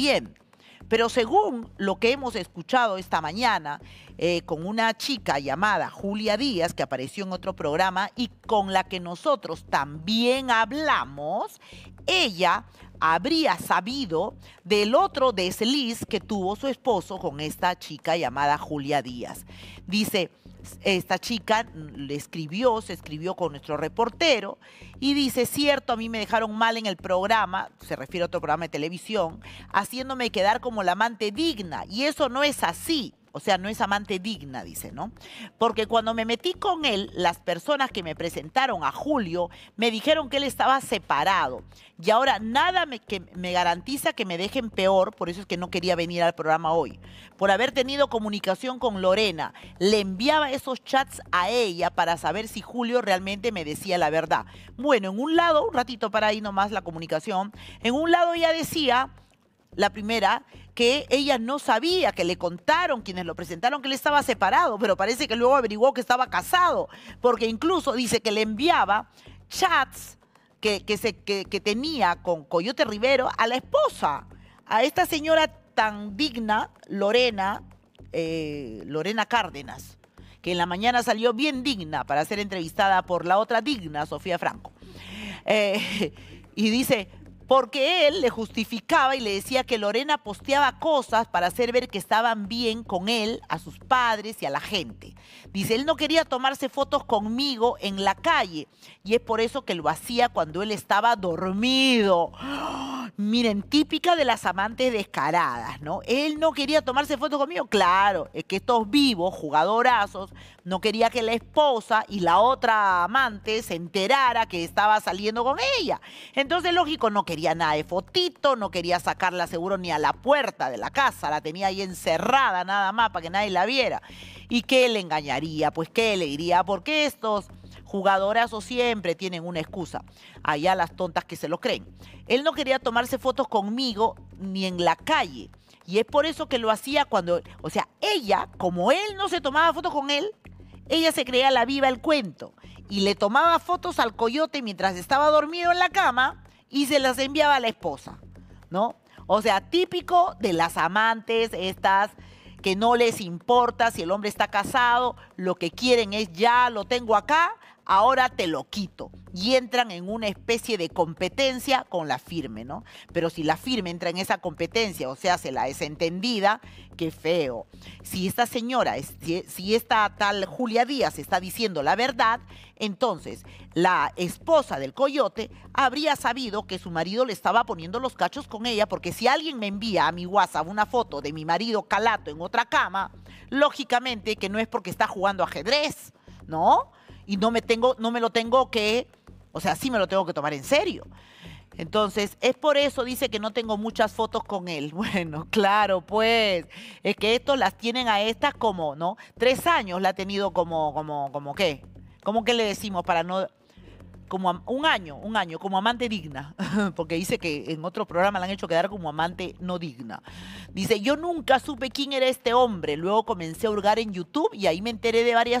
bien. Pero según lo que hemos escuchado esta mañana eh, con una chica llamada Julia Díaz, que apareció en otro programa y con la que nosotros también hablamos, ella habría sabido del otro desliz que tuvo su esposo con esta chica llamada Julia Díaz. Dice, esta chica le escribió, se escribió con nuestro reportero y dice, cierto, a mí me dejaron mal en el programa, se refiere a otro programa de televisión, haciéndome quedar como la amante digna y eso no es así. O sea, no es amante digna, dice, ¿no? Porque cuando me metí con él, las personas que me presentaron a Julio me dijeron que él estaba separado. Y ahora nada me, que me garantiza que me dejen peor, por eso es que no quería venir al programa hoy, por haber tenido comunicación con Lorena. Le enviaba esos chats a ella para saber si Julio realmente me decía la verdad. Bueno, en un lado, un ratito para ahí nomás la comunicación, en un lado ella decía la primera, que ella no sabía, que le contaron quienes lo presentaron que él estaba separado, pero parece que luego averiguó que estaba casado, porque incluso dice que le enviaba chats que, tenía con Coyote Rivero a la esposa, a esta señora tan digna, Lorena, eh, Lorena Cárdenas, que en la mañana salió bien digna para ser entrevistada por la otra digna, Sofía Franco. Eh, y dice, porque él le justificaba y le decía que Lorena posteaba cosas para hacer ver que estaban bien con él, a sus padres y a la gente. Dice, él no quería tomarse fotos conmigo en la calle y es por eso que lo hacía cuando él estaba dormido. ¡Ah! Miren, típica de las amantes descaradas, ¿no? Él no quería tomarse fotos conmigo. Claro, es que estos vivos, jugadorazos, no quería que la esposa y la otra amante se enterara que estaba saliendo con ella. Entonces, lógico, no quería nada de fotito, no quería sacarla seguro ni a la puerta de la casa. La tenía ahí encerrada nada más para que nadie la viera. ¿Y qué le engañaría? Pues qué le diría, porque estos Jugadoras o siempre tienen una excusa. Allá las tontas que se lo creen. Él no quería tomarse fotos conmigo ni en la calle. Y es por eso que lo hacía cuando, o sea, ella, como él no se tomaba fotos con él, ella se creía la viva el cuento y le tomaba fotos al coyote mientras estaba dormido en la cama y se las enviaba a la esposa, ¿no? O sea, típico de las amantes, estas que no les importa si el hombre está casado, lo que quieren es ya lo tengo acá, ahora te lo quito. Y entran en una especie de competencia con la firme, ¿no? Pero si la firme entra en esa competencia, o sea, se la desentendida, qué feo. Si esta señora, si esta tal Julia Díaz está diciendo la verdad, entonces la esposa del coyote habría sabido que su marido le estaba poniendo los cachos con ella, porque si alguien me envía a mi WhatsApp una foto de mi marido calato en otra cama, lógicamente que no es porque está jugando ajedrez, ¿no? y no me tengo, no me lo tengo que, o sea, sí me lo tengo que tomar en serio. Entonces, es por eso dice que no tengo muchas fotos con él. Bueno, claro, pues, es que estos las tienen a estas como, ¿no? Tres años la ha tenido como, como, como qué. ¿Cómo que le decimos para no como un año, un año, como amante digna, porque dice que en otro programa la han hecho quedar como amante no digna. Dice, yo nunca supe quién era este hombre, luego comencé a hurgar en YouTube y ahí me enteré de varias